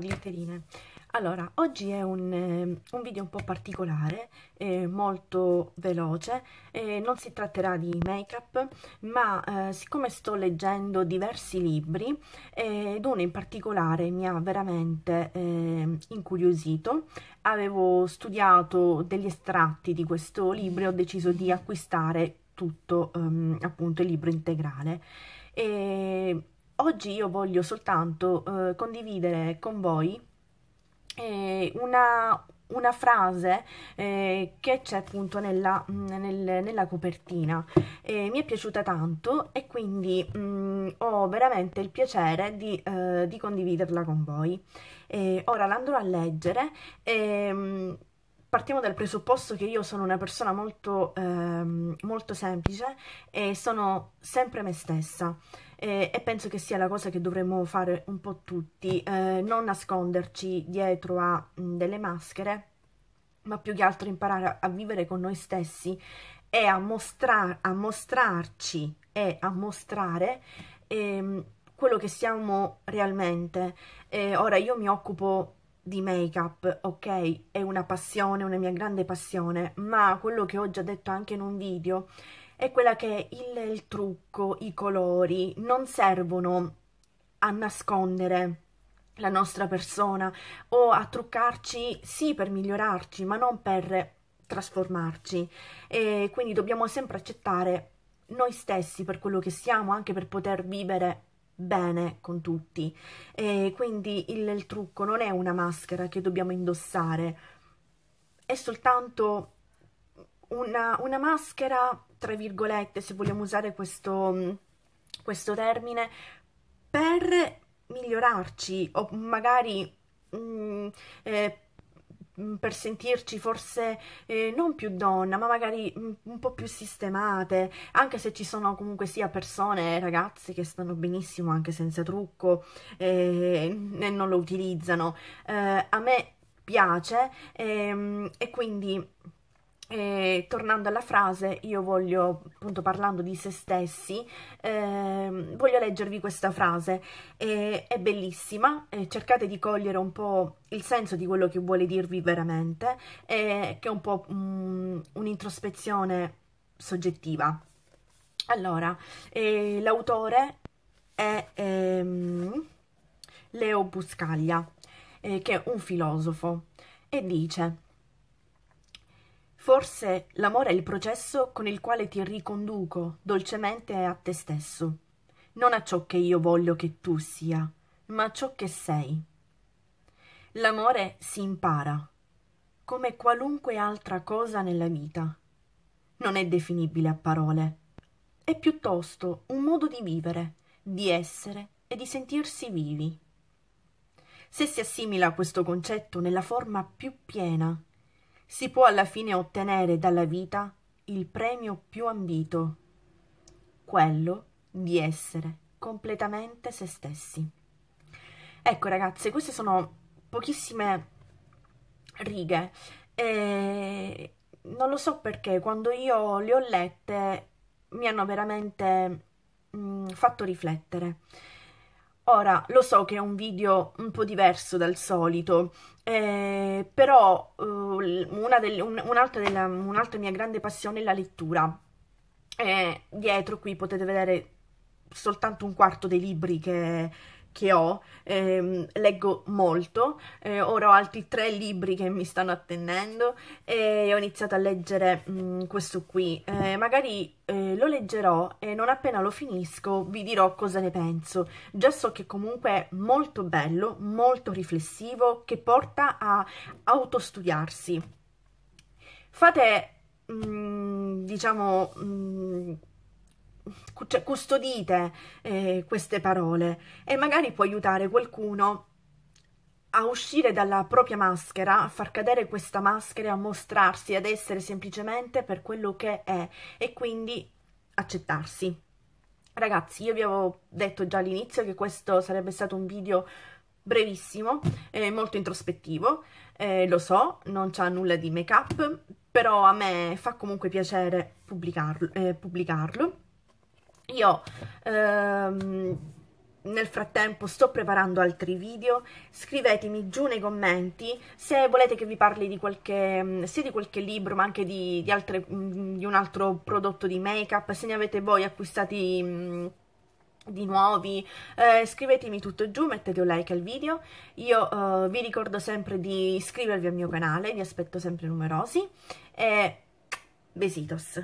glitterine allora oggi è un, eh, un video un po' particolare eh, molto veloce eh, non si tratterà di make up ma eh, siccome sto leggendo diversi libri eh, ed uno in particolare mi ha veramente eh, incuriosito avevo studiato degli estratti di questo libro e ho deciso di acquistare tutto ehm, appunto il libro integrale e oggi io voglio soltanto eh, condividere con voi eh, una, una frase eh, che c'è appunto nella, mm, nel, nella copertina. Eh, mi è piaciuta tanto e quindi mh, mm, ho veramente il piacere di, eh, di condividerla con voi. ora la andrò a leggere. E, mm, partiamo dal presupposto che io sono una persona molto, ehm, molto semplice e sono sempre me stessa e, e, penso che sia la cosa che dovremmo fare un po' tutti, eh, non nasconderci dietro a mh, mm, delle maschere, ma più che altro imparare a, a vivere con noi stessi e a, mostrar, a mostrarci e a mostrare ehm, quello che siamo realmente. Eh, ora io mi occupo di make up, ok? È una passione, una mia grande passione, ma quello che ho già detto anche in un video è quella che il, il trucco, i colori non servono a nascondere la nostra persona o a truccarci, sì, per migliorarci, ma non per trasformarci. E quindi dobbiamo sempre accettare noi stessi per quello che siamo, anche per poter vivere bene con tutti. E quindi il, il trucco non è una maschera che dobbiamo indossare, è soltanto una, una maschera, tra virgolette, se vogliamo usare questo, questo termine, per migliorarci o magari mh, mm, eh, Mm, per sentirci forse eh, non più donna, ma magari mm, un po' più sistemate, anche se ci sono comunque sia persone, ragazzi, che stanno benissimo anche senza trucco eh, e non lo utilizzano. Eh, a me piace ehm, e quindi e tornando alla frase, io voglio, appunto parlando di se stessi, eh, voglio leggervi questa frase, e, è bellissima, eh, cercate di cogliere un po' il senso di quello che vuole dirvi veramente, eh, che è un po' mm, un'introspezione soggettiva. Allora, l'autore è ehm, Leo Buscaglia, eh, che è un filosofo, e dice... Forse l'amore è il processo con il quale ti riconduco dolcemente a te stesso, non a ciò che io voglio che tu sia, ma a ciò che sei. L'amore si impara, come qualunque altra cosa nella vita. Non è definibile a parole, è piuttosto un modo di vivere, di essere e di sentirsi vivi. Se si assimila questo concetto nella forma più piena si può alla fine ottenere dalla vita il premio più ambito, quello di essere completamente se stessi. Ecco ragazze, queste sono pochissime righe e non lo so perché quando io le ho lette mi hanno veramente mh, mm, fatto riflettere. Ora, lo so che è un video un po' diverso dal solito, eh, però eh, un'altra, un un mia grande passione è la lettura. Eh, dietro qui potete vedere soltanto un quarto dei libri che, che ho, ehm, leggo molto, eh, ora ho altri tre libri che mi stanno attendendo e ho iniziato a leggere mh, mm, questo qui, eh, magari eh, lo leggerò e non appena lo finisco vi dirò cosa ne penso, già so che comunque è molto bello, molto riflessivo, che porta a autostudiarsi. Fate, mh, mm, diciamo... Mh, mm, cioè, custodite eh, queste parole e magari può aiutare qualcuno a uscire dalla propria maschera, a far cadere questa maschera, e a mostrarsi, ad essere semplicemente per quello che è e quindi accettarsi. Ragazzi, io vi avevo detto già all'inizio che questo sarebbe stato un video brevissimo, eh, molto introspettivo, eh, lo so, non c'ha nulla di make-up, però a me fa comunque piacere pubblicarlo. Eh, pubblicarlo. Io ehm, nel frattempo sto preparando altri video, scrivetemi giù nei commenti se volete che vi parli di qualche, mm, sia di qualche libro ma anche di, di, altre, mm, di un altro prodotto di make up, se ne avete voi acquistati mm, di nuovi, eh, scrivetemi tutto giù, mettete un like al video, io eh, vi ricordo sempre di iscrivervi al mio canale, vi aspetto sempre numerosi e besitos!